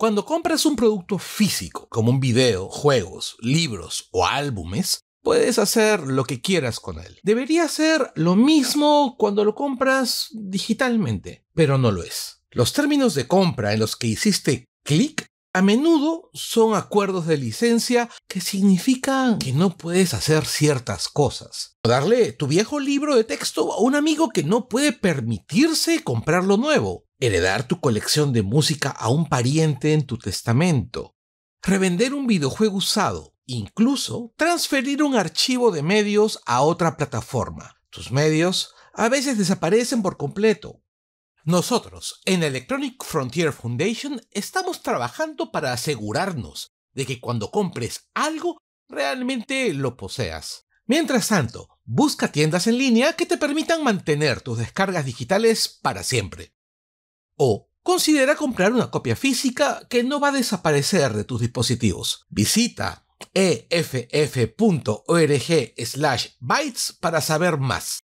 Cuando compras un producto físico, como un video, juegos, libros o álbumes, Puedes hacer lo que quieras con él. Debería ser lo mismo cuando lo compras digitalmente, pero no lo es. Los términos de compra en los que hiciste clic a menudo son acuerdos de licencia que significan que no puedes hacer ciertas cosas. O darle tu viejo libro de texto a un amigo que no puede permitirse comprarlo nuevo heredar tu colección de música a un pariente en tu testamento, revender un videojuego usado, incluso transferir un archivo de medios a otra plataforma. Tus medios a veces desaparecen por completo. Nosotros, en Electronic Frontier Foundation, estamos trabajando para asegurarnos de que cuando compres algo, realmente lo poseas. Mientras tanto, busca tiendas en línea que te permitan mantener tus descargas digitales para siempre. O considera comprar una copia física que no va a desaparecer de tus dispositivos. Visita eff.org slash bytes para saber más.